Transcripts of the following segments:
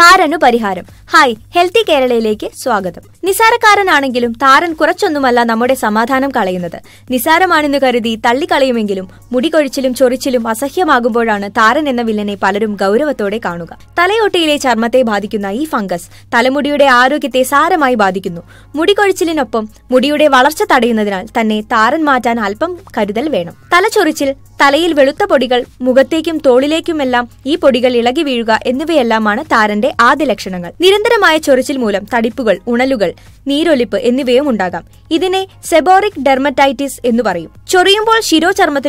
కారను పరిహారం hi healthy കേരളയിലേക്ക് സ്വാഗതം നിസാരക്കാരനാണെങ്കിലും താരൻ കുറച്ചൊന്നുമല്ല നമ്മുടെ സമാധാനം കളയുന്നത് നിസാരമാണെന്ന് കരുതി തള്ളിക്കളയുമെങ്കിലും മുടികൊഴിച്ചിലും ചൊറിച്ചിലും അസഹ്യമാകുമ്പോഴാണ് താരൻ എന്ന വില്ലനെ പലരും ഗൗരവത്തോടെ കാണുക തലയോട്ടിയിലെ ചർമ്മത്തെ ബാധിക്കുന്ന ഈ ഫംഗസ് തലമുടിയുടെ ആരോഗ്യത്തെ സാരമായി ബാധിക്കുന്നു മുടികൊഴിച്ചിലിനൊപ്പം മുടിയുടെ വളർച്ച തടയുന്നതിനാൽ തന്നെ താരൻ മാറ്റാൻ അല്പം കരുതൽ വേണം തലചൊറിച്ചിൽ തലയിൽ വെളുത്ത പൊടികൾ മുഖത്തേക്കും തോളിലേക്കുമെല്ലാം ഈ പൊടികൾ ഇളകി വീഴുക എന്നിവയെല്ലാമാണ് താരന്റെ ആദ്യ ലക്ഷണങ്ങൾ നിരന്തരമായ ചൊറിച്ചിൽ മൂലം തടിപ്പുകൾ ഉണലുകൾ നീരൊലിപ്പ് എന്നിവയും ഉണ്ടാകാം ഇതിനെ സെബോറിക് ഡെർമറ്റൈറ്റിസ് എന്ന് പറയും ചൊറിയുമ്പോൾ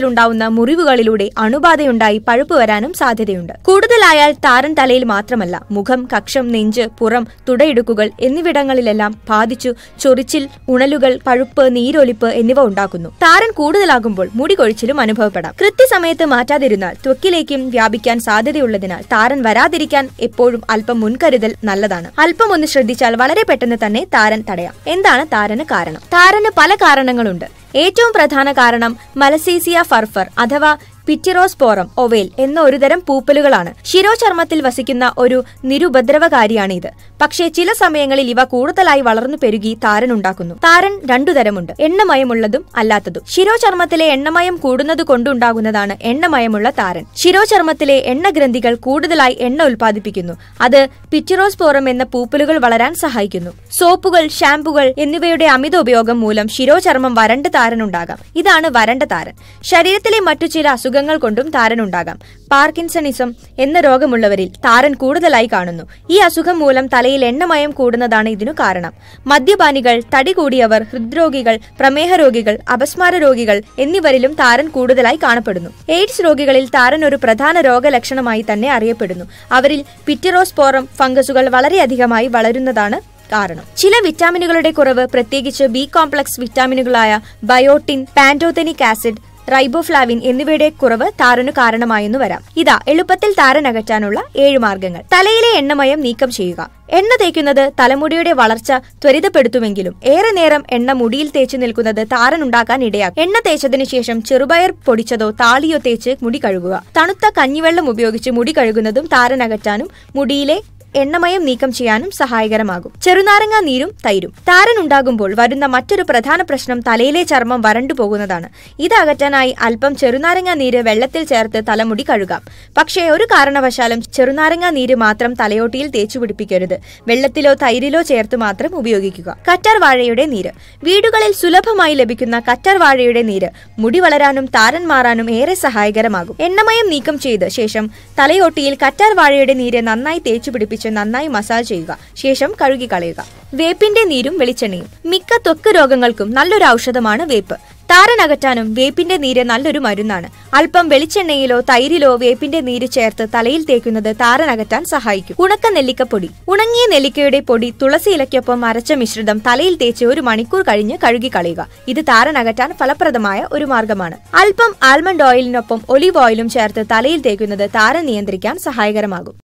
ഉണ്ടാവുന്ന മുറിവുകളിലൂടെ അണുബാധയുണ്ടായി പഴുപ്പ് വരാനും സാധ്യതയുണ്ട് കൂടുതലായാൽ താരൻ തലയിൽ മാത്രമല്ല മുഖം കക്ഷം നെഞ്ച് പുറം തുടയിടുക്കുകൾ എന്നിവിടങ്ങളിലെല്ലാം ബാധിച്ചു ചൊറിച്ചിൽ ഉണലുകൾ പഴുപ്പ് നീരൊലിപ്പ് എന്നിവ ഉണ്ടാക്കുന്നു താരൻ കൂടുതലാകുമ്പോൾ മുടി കൊഴിച്ചിലും അനുഭവപ്പെടാം കൃത്യസമയത്ത് മാറ്റാതിരുന്നാൽ ത്വക്കിലേക്കും വ്യാപിക്കാൻ സാധ്യതയുള്ളതിനാൽ താരൻ വരാതിരിക്കാൻ എപ്പോഴും അല്പം മുൻകരുതൽ നല്ലതാണ് ആണ് അല്പം ഒന്ന് ശ്രദ്ധിച്ചാൽ വളരെ പെട്ടെന്ന് തന്നെ താരൻ തടയാം എന്താണ് താരന് കാരണം താരന് പല കാരണങ്ങളുണ്ട് ഏറ്റവും പ്രധാന കാരണം മലസീസിയ ഫർഫർ അഥവാ പിറ്റിറോസ്പോറം ഒവേൽ എന്ന ഒരുതരം പൂപ്പലുകളാണ് ശിരോചർമ്മത്തിൽ വസിക്കുന്ന ഒരു നിരുപദ്രവകാരിയാണ് ഇത് പക്ഷേ ചില സമയങ്ങളിൽ ഇവ കൂടുതലായി വളർന്നു പെരുകി താരൻ ഉണ്ടാക്കുന്നു താരൻ രണ്ടു തരമുണ്ട് എണ്ണമയമുള്ളതും അല്ലാത്തതും ശിരോചർമ്മത്തിലെ എണ്ണമയം കൂടുന്നത് കൊണ്ടുണ്ടാകുന്നതാണ് എണ്ണമയമുള്ള താരൻ ശിരോചർമ്മത്തിലെ എണ്ണഗ്രന്ഥികൾ കൂടുതലായി എണ്ണ ഉൽപ്പാദിപ്പിക്കുന്നു അത് പിറ്റിറോസ്പോറം എന്ന പൂപ്പലുകൾ വളരാൻ സഹായിക്കുന്നു സോപ്പുകൾ ഷാമ്പുകൾ എന്നിവയുടെ അമിത ഉപയോഗം മൂലം ശിരോചർമ്മം വരണ്ട ഉണ്ടാകാം ഇതാണ് വരണ്ട താരൻ ശരീരത്തിലെ മറ്റു ചില അസുഖ അസുഖങ്ങൾ കൊണ്ടും ഉണ്ടാകാം പാർക്കിൻസണിസം എന്ന രോഗമുള്ളവരിൽ താരൻ കൂടുതലായി കാണുന്നു ഈ അസുഖം മൂലം തലയിൽ എണ്ണമയം കൂടുന്നതാണ് ഇതിനു കാരണം മദ്യപാനികൾ തടി കൂടിയവർ ഹൃദ്രോഗികൾ പ്രമേഹ രോഗികൾ അപസ്മാര രോഗികൾ എന്നിവരിലും താരൻ കൂടുതലായി കാണപ്പെടുന്നു എയ്ഡ്സ് രോഗികളിൽ താരൻ ഒരു പ്രധാന രോഗലക്ഷണമായി തന്നെ അറിയപ്പെടുന്നു അവരിൽ പിറ്ററോസ്പോറം ഫംഗസുകൾ വളരെയധികമായി വളരുന്നതാണ് കാരണം ചില വിറ്റാമിനുകളുടെ കുറവ് പ്രത്യേകിച്ച് ബി കോംപ്ലക്സ് വിറ്റാമിനുകളായ ബയോട്ടിൻ പാൻഡോതെനിക് ആസിഡ് റൈബോഫ്ലാവിൻ എന്നിവയുടെ കുറവ് താരനു കാരണമായെന്നു വരാം ഇതാ എളുപ്പത്തിൽ അകറ്റാനുള്ള ഏഴ് മാർഗങ്ങൾ തലയിലെ എണ്ണമയം നീക്കം ചെയ്യുക എണ്ണ തേക്കുന്നത് തലമുടിയുടെ വളർച്ച ത്വരിതപ്പെടുത്തുമെങ്കിലും ഏറെ നേരം എണ്ണ മുടിയിൽ തേച്ചു നിൽക്കുന്നത് ഉണ്ടാക്കാൻ ഇടയാക്കും എണ്ണ തേച്ചതിനു ശേഷം ചെറുപയർ പൊടിച്ചതോ താളിയോ തേച്ച് മുടി കഴുകുക തണുത്ത കഞ്ഞിവെള്ളം ഉപയോഗിച്ച് മുടി കഴുകുന്നതും താരനകറ്റാനും മുടിയിലെ എണ്ണമയം നീക്കം ചെയ്യാനും സഹായകരമാകും ചെറുനാരങ്ങ നീരും തൈരും താരൻ ഉണ്ടാകുമ്പോൾ വരുന്ന മറ്റൊരു പ്രധാന പ്രശ്നം തലയിലെ ചർമ്മം വരണ്ടു പോകുന്നതാണ് ഇത് അകറ്റാനായി അല്പം ചെറുനാരങ്ങ നീര് വെള്ളത്തിൽ ചേർത്ത് തലമുടി കഴുകാം പക്ഷേ ഒരു കാരണവശാലും ചെറുനാരങ്ങ നീര് മാത്രം തലയോട്ടിയിൽ തേച്ചു പിടിപ്പിക്കരുത് വെള്ളത്തിലോ തൈരിലോ ചേർത്ത് മാത്രം ഉപയോഗിക്കുക കറ്റാർ വാഴയുടെ നീര് വീടുകളിൽ സുലഭമായി ലഭിക്കുന്ന കറ്റാർ വാഴയുടെ നീര് മുടി വളരാനും താരൻ മാറാനും ഏറെ സഹായകരമാകും എണ്ണമയം നീക്കം ചെയ്ത ശേഷം തലയോട്ടിയിൽ കറ്റാർ വാഴയുടെ നീര് നന്നായി തേച്ചു ഉപയോഗിച്ച് നന്നായി മസാജ് ചെയ്യുക ശേഷം കഴുകിക്കളയുക വേപ്പിന്റെ നീരും വെളിച്ചെണ്ണയും മിക്ക ത്വക്ക് രോഗങ്ങൾക്കും നല്ലൊരു ഔഷധമാണ് വേപ്പ് താരനകറ്റാനും വേപ്പിന്റെ നീര് നല്ലൊരു മരുന്നാണ് അല്പം വെളിച്ചെണ്ണയിലോ തൈരിലോ വേപ്പിന്റെ നീര് ചേർത്ത് തലയിൽ തേക്കുന്നത് താരനകറ്റാൻ സഹായിക്കും ഉണക്ക നെല്ലിക്കപ്പൊടി ഉണങ്ങിയ നെല്ലിക്കയുടെ പൊടി തുളസി ഇലയ്ക്കൊപ്പം അരച്ച മിശ്രിതം തലയിൽ തേച്ച് ഒരു മണിക്കൂർ കഴിഞ്ഞ് കഴുകിക്കളയുക ഇത് താരനകറ്റാൻ ഫലപ്രദമായ ഒരു മാർഗമാണ് അല്പം ആൽമണ്ട് ഓയിലിനൊപ്പം ഒലിവ് ഓയിലും ചേർത്ത് തലയിൽ തേക്കുന്നത് താരൻ നിയന്ത്രിക്കാൻ സഹായകരമാകും